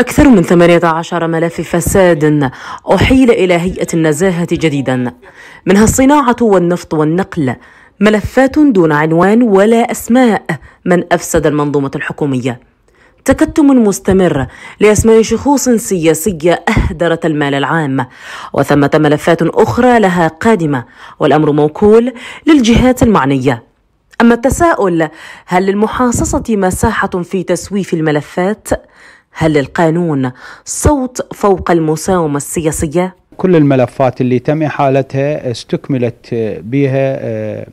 أكثر من 18 ملف فساد أحيل إلى هيئة النزاهة جديدا منها الصناعة والنفط والنقل ملفات دون عنوان ولا أسماء من أفسد المنظومة الحكومية تكتم مستمر لأسماء شخوص سياسية أهدرت المال العام وثمة ملفات أخرى لها قادمة والأمر موكول للجهات المعنية أما التساؤل هل للمحاصصة مساحة في تسويف الملفات؟ هل القانون صوت فوق المساومة السياسية؟ كل الملفات اللي تم إحالتها استكملت بها آه،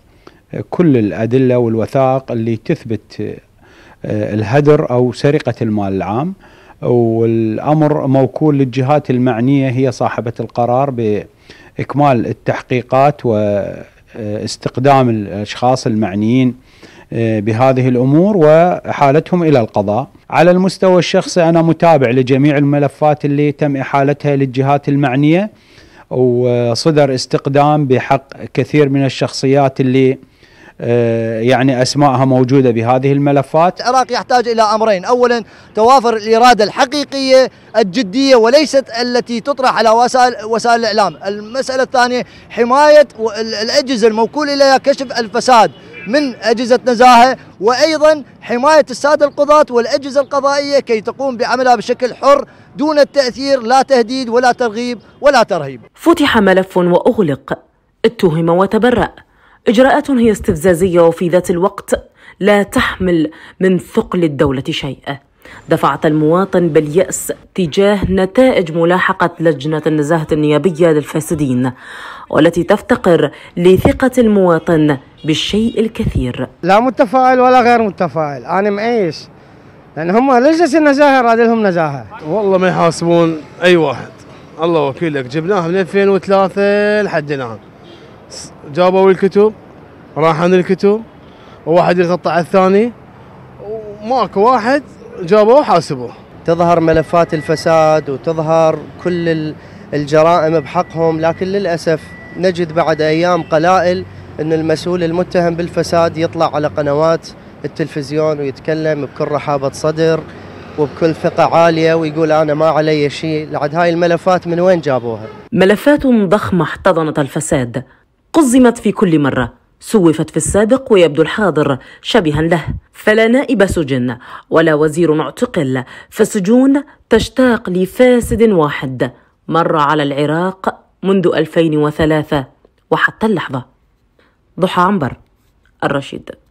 كل الأدلة والوثائق اللي تثبت آه، الهدر أو سرقة المال العام والأمر موكول للجهات المعنية هي صاحبة القرار بإكمال التحقيقات واستقدام الأشخاص المعنيين آه، بهذه الامور واحالتهم الى القضاء. على المستوى الشخصي انا متابع لجميع الملفات اللي تم احالتها للجهات المعنيه وصدر استقدام بحق كثير من الشخصيات اللي آه، يعني اسمائها موجوده بهذه الملفات. العراق يحتاج الى امرين، اولا توافر الاراده الحقيقيه الجديه وليست التي تطرح على وسائل وسائل الاعلام، المساله الثانيه حمايه الاجهزه الموكول اليها كشف الفساد. من أجهزة نزاهة وأيضا حماية السادة القضاة والأجهزة القضائية كي تقوم بعملها بشكل حر دون التأثير لا تهديد ولا ترغيب ولا ترهيب فتح ملف وأغلق اتهم وتبرأ إجراءات هي استفزازية وفي ذات الوقت لا تحمل من ثقل الدولة شيئا دفعت المواطن باليأس تجاه نتائج ملاحقة لجنة النزاهة النيابية للفاسدين والتي تفتقر لثقة المواطن بالشيء الكثير لا متفائل ولا غير متفائل أنا معيش لأن هم ليش النزاهة راد لهم نزاهة والله ما يحاسبون أي واحد الله وكيلك جبناها من 2003 لحد الآن جابوا الكتب راحن الكتب وواحد يغطى على الثاني وماكو واحد جابوه وحاسبوه تظهر ملفات الفساد وتظهر كل الجرائم بحقهم لكن للأسف نجد بعد أيام قلائل ان المسؤول المتهم بالفساد يطلع على قنوات التلفزيون ويتكلم بكل رحابه صدر وبكل ثقة عالية ويقول أنا ما علي شيء لعد هاي الملفات من وين جابوها ملفات ضخمة احتضنت الفساد قزمت في كل مرة سوفت في السابق ويبدو الحاضر شبها له فلا نائب سجن ولا وزير اعتقل فالسجون تشتاق لفاسد واحد مر على العراق منذ 2003 وحتى اللحظة ضحى عنبر الرشيد